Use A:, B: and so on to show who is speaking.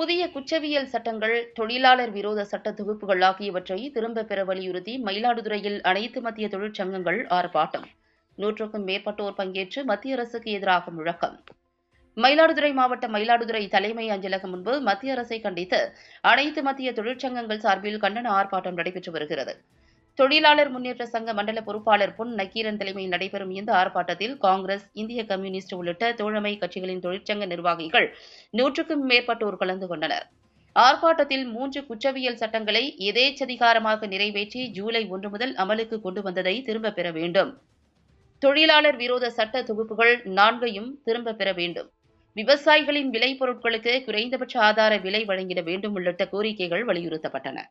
A: புதிய குற்றவியல் சட்டங்கள் தொழிலாளர் விரோத சட்ட தொகுப்புகள் ஆகியவற்றை திரும்பப் பெற வலியுறுத்தி மயிலாடுதுறையில் அனைத்து மத்திய தொழிற்சங்கங்கள் ஆர்ப்பாட்டம் நூற்றுக்கும் மேற்பட்டோர் பங்கேற்று மத்திய அரசுக்கு எதிராக முழக்கம் மயிலாடுதுறை மாவட்ட மயிலாடுதுறை தலைமை அஞ்சலகம் முன்பு மத்திய அரசை கண்டித்து அனைத்து மத்திய தொழிற்சங்கங்கள் சார்பில் கண்டன ஆர்ப்பாட்டம் நடைபெற்று வருகிறது தொழிலாளர் முன்னேற்ற சங்க மண்டல பொறுப்பாளர் பொன் நக்கீரன் தலைமையில் நடைபெறும் இந்த ஆர்ப்பாட்டத்தில் காங்கிரஸ் இந்திய கம்யூனிஸ்ட் உள்ளிட்ட தோழமை கட்சிகளின் தொழிற்சங்க நிர்வாகிகள் நூற்றுக்கும் மேற்பட்டோர் கலந்து கொண்டனர் ஆர்ப்பாட்டத்தில் மூன்று குற்றவியல் சட்டங்களை எதேச்சதிகாரமாக நிறைவேற்றி ஜூலை ஒன்று முதல் அமலுக்கு கொண்டு வந்ததை திரும்பப் பெற வேண்டும் தொழிலாளர் விரோத சட்ட தொகுப்புகள் நான்கையும் திரும்பப் பெற வேண்டும் விவசாயிகளின் விளைபொருட்களுக்கு குறைந்தபட்ச ஆதார விலை வழங்கிட வேண்டும் உள்ளிட்ட கோரிக்கைகள் வலியுறுத்தப்பட்டன